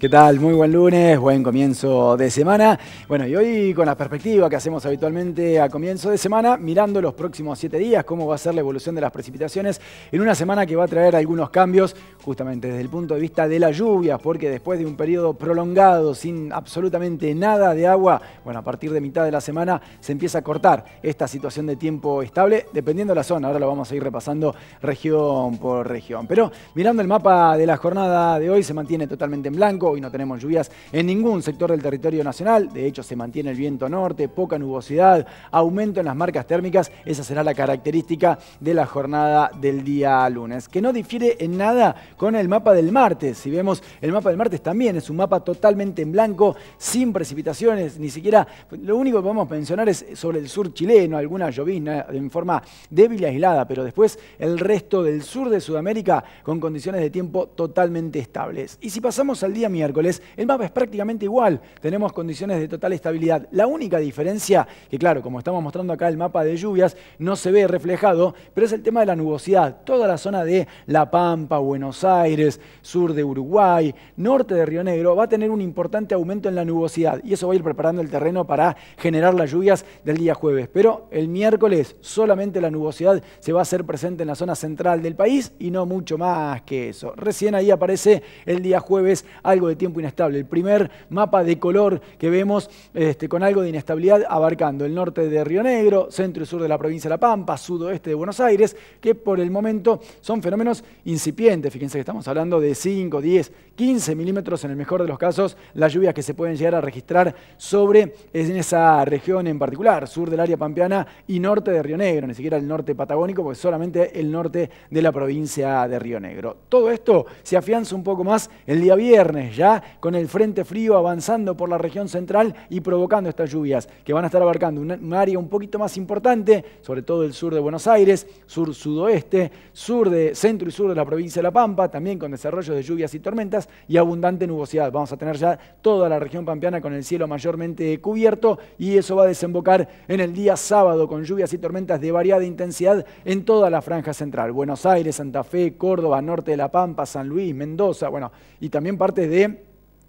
¿Qué tal? Muy buen lunes, buen comienzo de semana. Bueno, y hoy con la perspectiva que hacemos habitualmente a comienzo de semana, mirando los próximos siete días, cómo va a ser la evolución de las precipitaciones en una semana que va a traer algunos cambios justamente desde el punto de vista de la lluvia, porque después de un periodo prolongado sin absolutamente nada de agua, bueno, a partir de mitad de la semana se empieza a cortar esta situación de tiempo estable, dependiendo de la zona. Ahora lo vamos a ir repasando región por región. Pero mirando el mapa de la jornada de hoy, se mantiene totalmente en blanco hoy no tenemos lluvias en ningún sector del territorio nacional, de hecho se mantiene el viento norte, poca nubosidad, aumento en las marcas térmicas, esa será la característica de la jornada del día lunes, que no difiere en nada con el mapa del martes. Si vemos el mapa del martes también es un mapa totalmente en blanco, sin precipitaciones, ni siquiera lo único que podemos mencionar es sobre el sur chileno, alguna llovizna en forma débil y aislada, pero después el resto del sur de Sudamérica con condiciones de tiempo totalmente estables. Y si pasamos al día miércoles, miércoles, el mapa es prácticamente igual. Tenemos condiciones de total estabilidad. La única diferencia, que claro, como estamos mostrando acá el mapa de lluvias, no se ve reflejado, pero es el tema de la nubosidad. Toda la zona de La Pampa, Buenos Aires, sur de Uruguay, norte de Río Negro, va a tener un importante aumento en la nubosidad. Y eso va a ir preparando el terreno para generar las lluvias del día jueves. Pero el miércoles solamente la nubosidad se va a hacer presente en la zona central del país y no mucho más que eso. Recién ahí aparece el día jueves algo de tiempo inestable. El primer mapa de color que vemos este, con algo de inestabilidad abarcando el norte de Río Negro, centro y sur de la provincia de La Pampa, sudoeste de Buenos Aires, que por el momento son fenómenos incipientes. Fíjense que estamos hablando de 5, 10, 15 milímetros en el mejor de los casos, las lluvias que se pueden llegar a registrar sobre en esa región en particular, sur del área pampeana y norte de Río Negro, ni siquiera el norte patagónico, porque solamente el norte de la provincia de Río Negro. Todo esto se afianza un poco más el día viernes con el frente frío avanzando por la región central y provocando estas lluvias, que van a estar abarcando un área un poquito más importante, sobre todo el sur de Buenos Aires, sur-sudoeste, sur de centro y sur de la provincia de La Pampa, también con desarrollo de lluvias y tormentas y abundante nubosidad. Vamos a tener ya toda la región pampeana con el cielo mayormente cubierto y eso va a desembocar en el día sábado con lluvias y tormentas de variada intensidad en toda la franja central. Buenos Aires, Santa Fe, Córdoba, norte de La Pampa, San Luis, Mendoza, bueno, y también partes de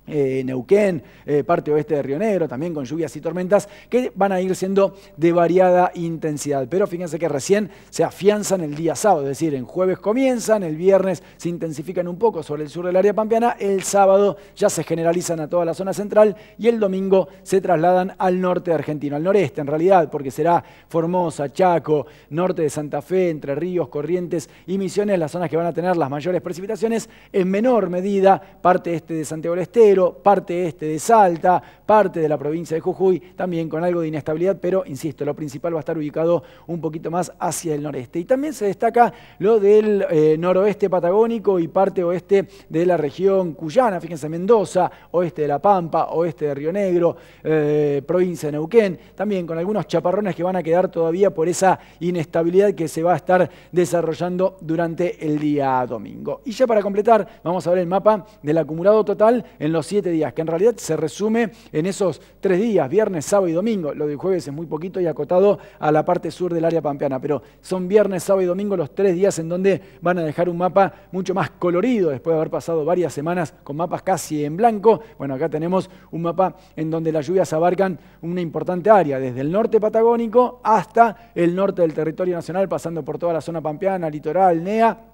eh, Neuquén, eh, parte oeste de Río Negro, también con lluvias y tormentas que van a ir siendo de variada intensidad. Pero fíjense que recién se afianzan el día sábado, es decir, en jueves comienzan, el viernes se intensifican un poco sobre el sur del área pampeana, el sábado ya se generalizan a toda la zona central y el domingo se trasladan al norte argentino, al noreste en realidad, porque será Formosa, Chaco, norte de Santa Fe, Entre Ríos, Corrientes y Misiones, las zonas que van a tener las mayores precipitaciones, en menor medida parte este de Santiago del Este parte este de Salta, parte de la provincia de Jujuy, también con algo de inestabilidad, pero insisto, lo principal va a estar ubicado un poquito más hacia el noreste. Y también se destaca lo del eh, noroeste patagónico y parte oeste de la región cuyana, fíjense, Mendoza, oeste de La Pampa, oeste de Río Negro, eh, provincia de Neuquén, también con algunos chaparrones que van a quedar todavía por esa inestabilidad que se va a estar desarrollando durante el día domingo. Y ya para completar, vamos a ver el mapa del acumulado total en los siete días, que en realidad se resume en esos tres días, viernes, sábado y domingo. Lo de jueves es muy poquito y acotado a la parte sur del área pampeana, pero son viernes, sábado y domingo los tres días en donde van a dejar un mapa mucho más colorido después de haber pasado varias semanas con mapas casi en blanco. Bueno, acá tenemos un mapa en donde las lluvias abarcan una importante área, desde el norte patagónico hasta el norte del territorio nacional, pasando por toda la zona pampeana, litoral, NEA,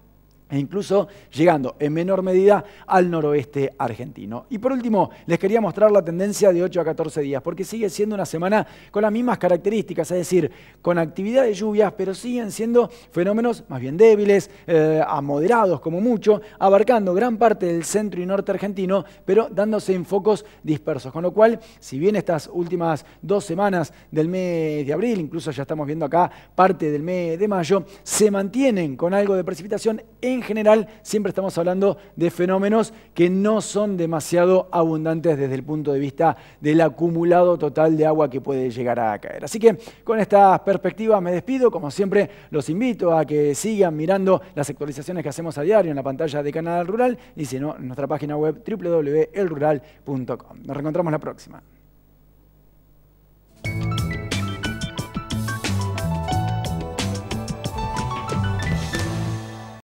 e incluso llegando en menor medida al noroeste argentino. Y por último, les quería mostrar la tendencia de 8 a 14 días, porque sigue siendo una semana con las mismas características, es decir, con actividad de lluvias, pero siguen siendo fenómenos más bien débiles, eh, a moderados como mucho, abarcando gran parte del centro y norte argentino, pero dándose en focos dispersos. Con lo cual, si bien estas últimas dos semanas del mes de abril, incluso ya estamos viendo acá parte del mes de mayo, se mantienen con algo de precipitación en en general siempre estamos hablando de fenómenos que no son demasiado abundantes desde el punto de vista del acumulado total de agua que puede llegar a caer. Así que con esta perspectiva me despido. Como siempre, los invito a que sigan mirando las actualizaciones que hacemos a diario en la pantalla de Canal Rural y si no, en nuestra página web www.elrural.com. Nos reencontramos la próxima.